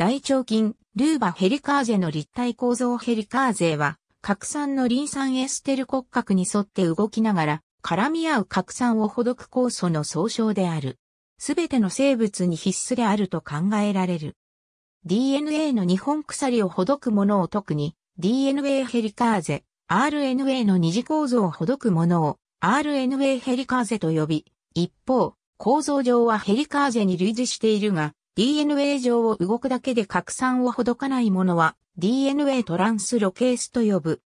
大腸菌、ルーバヘリカーゼの立体構造ヘリカーゼは、核酸のリン酸エステル骨格に沿って動きながら、絡み合う核酸をほどく酵素の総称である。すべての生物に必須であると考えられる。DNA の2本鎖をほどくものを特に DNA ヘリカーゼ、RNA の二次構造をほどくものを RNA ヘリカーゼと呼び、一方、構造上はヘリカーゼに類似しているが、DNA 上を動くだけで拡散をほどかないものは DNA トランスロケースと呼ぶ。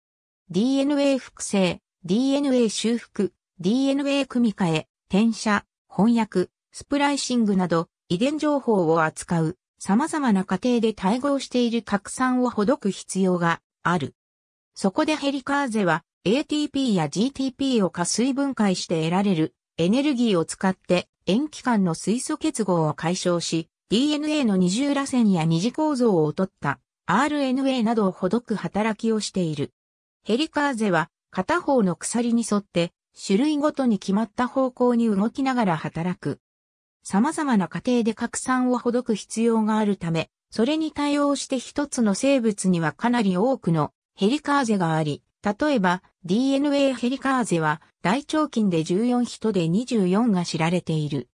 DNA 複製、DNA 修復、DNA 組み換え、転写、翻訳、スプライシングなど遺伝情報を扱う様々な過程で対合している拡散をほどく必要がある。そこでヘリカーゼは ATP や GTP を加水分解して得られるエネルギーを使って塩基間の水素結合を解消し、DNA の二重螺旋や二次構造を劣った RNA などをほどく働きをしている。ヘリカーゼは片方の鎖に沿って種類ごとに決まった方向に動きながら働く。様々な過程で拡散をほどく必要があるため、それに対応して一つの生物にはかなり多くのヘリカーゼがあり、例えば DNA ヘリカーゼは大腸菌で14人で24が知られている。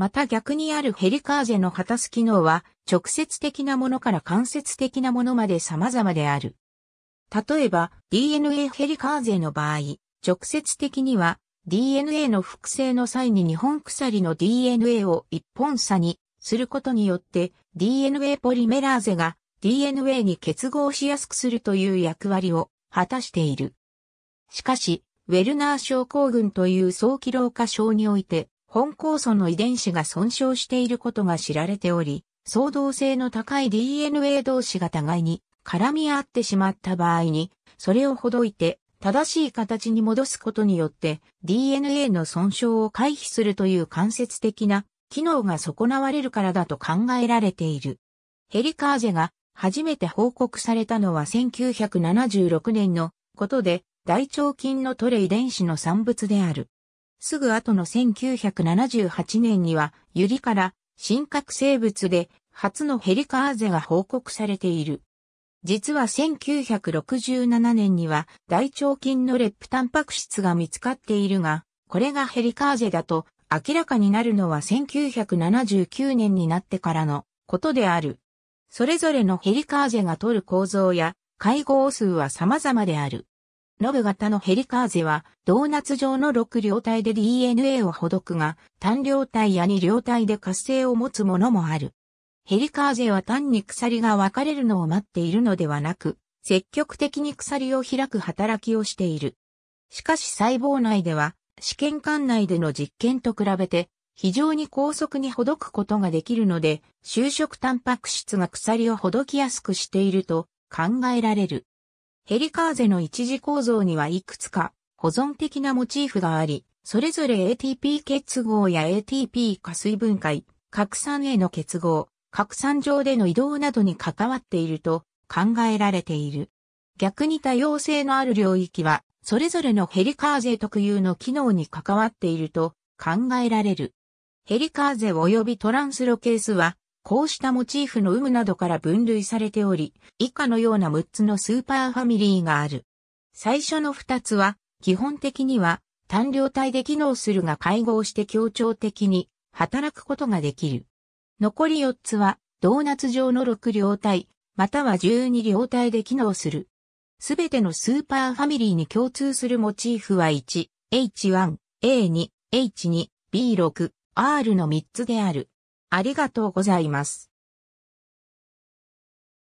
また逆にあるヘリカーゼの果たす機能は、直接的なものから間接的なものまで様々である。例えば、DNA ヘリカーゼの場合、直接的には、DNA の複製の際に2本鎖の DNA を1本差にすることによって DNA ポリメラーゼが DNA に結合しやすくするという役割を果たしている。しかし、ウェルナー症候群という早期老化症において本酵素の遺伝子が損傷していることが知られており、相動性の高い DNA 同士が互いに絡み合ってしまった場合に、それをほどいて正しい形に戻すことによって DNA の損傷を回避するという間接的な機能が損なわれるからだと考えられている。ヘリカーゼが初めて報告されたのは1976年のことで大腸菌のトレ遺伝子の産物である。すぐ後の1978年には、ユリから深核生物で初のヘリカーゼが報告されている。実は1967年には大腸菌のレップタンパク質が見つかっているが、これがヘリカーゼだと明らかになるのは1979年になってからのことである。それぞれのヘリカーゼが取る構造や会合数は様々である。ノブ型のヘリカーゼは、ドーナツ状の6両体で DNA をほどくが、単両体や2両体で活性を持つものもある。ヘリカーゼは単に鎖が分かれるのを待っているのではなく、積極的に鎖を開く働きをしている。しかし細胞内では、試験管内での実験と比べて、非常に高速にほどくことができるので、就職タンパク質が鎖をほどきやすくしていると考えられる。ヘリカーゼの一次構造にはいくつか保存的なモチーフがあり、それぞれ ATP 結合や ATP 加水分解、核酸への結合、核酸上での移動などに関わっていると考えられている。逆に多様性のある領域は、それぞれのヘリカーゼ特有の機能に関わっていると考えられる。ヘリカーゼ及びトランスロケースは、こうしたモチーフの有無などから分類されており、以下のような6つのスーパーファミリーがある。最初の2つは、基本的には単量体で機能するが会合して協調的に働くことができる。残り4つは、ドーナツ状の6両体、または12両体で機能する。すべてのスーパーファミリーに共通するモチーフは1、H1、A2、H2、B6、R の3つである。ありがとうございます。